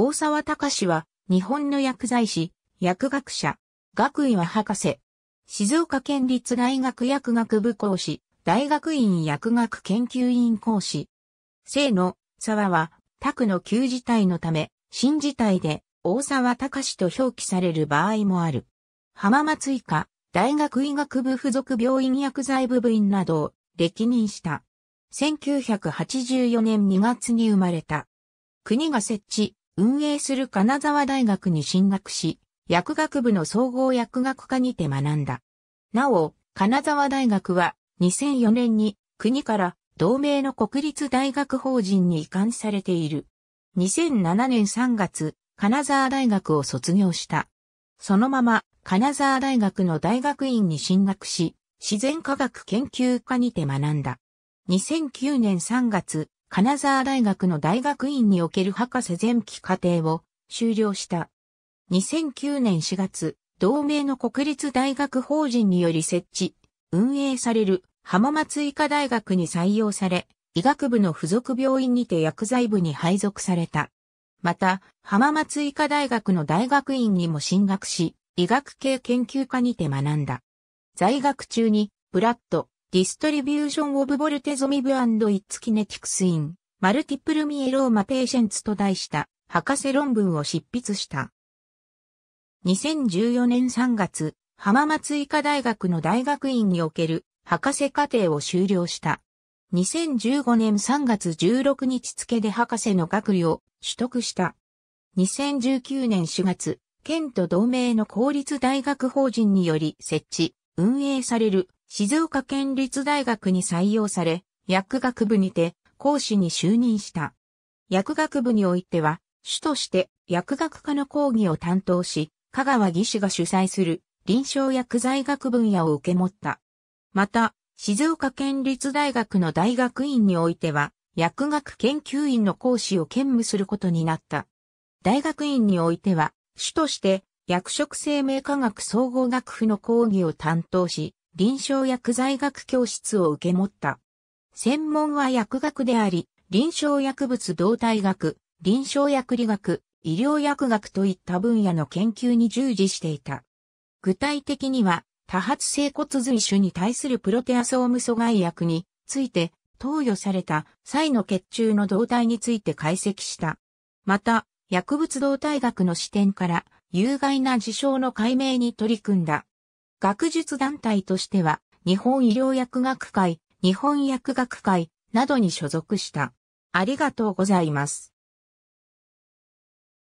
大沢隆は、日本の薬剤師、薬学者、学位は博士。静岡県立大学薬学部講師、大学院薬学研究院講師。生の沢は、宅の旧字体のため、新字体で、大沢隆と表記される場合もある。浜松以下、大学医学部附属病院薬剤部部員などを歴任した。1984年2月に生まれた。国が設置、運営する金沢大学に進学し、薬学部の総合薬学科にて学んだ。なお、金沢大学は2004年に国から同盟の国立大学法人に移管されている。2007年3月、金沢大学を卒業した。そのまま、金沢大学の大学院に進学し、自然科学研究科にて学んだ。2009年3月、金沢大学の大学院における博士前期課程を修了した。2009年4月、同盟の国立大学法人により設置、運営される浜松医科大学に採用され、医学部の付属病院にて薬剤部に配属された。また、浜松医科大学の大学院にも進学し、医学系研究科にて学んだ。在学中に、ブラッド、Distribution of Voltezomib and its Kinetics in Multiple Myeloma Patients と題した博士論文を執筆した。2014年3月、浜松医科大学の大学院における博士課程を修了した。2015年3月16日付で博士の学位を取得した。2019年4月、県と同盟の公立大学法人により設置、運営される静岡県立大学に採用され、薬学部にて講師に就任した。薬学部においては、主として薬学科の講義を担当し、香川義士が主催する臨床薬剤学分野を受け持った。また、静岡県立大学の大学院においては、薬学研究院の講師を兼務することになった。大学院においては、主として、薬食生命科学総合学府の講義を担当し、臨床薬剤学教室を受け持った。専門は薬学であり、臨床薬物動態学、臨床薬理学、医療薬学といった分野の研究に従事していた。具体的には、多発性骨髄腫に対するプロテアソーム阻害薬について、投与された際の血中の動態について解析した。また、薬物動態学の視点から、有害な事象の解明に取り組んだ。学術団体としては、日本医療薬学会、日本薬学会などに所属した。ありがとうございます。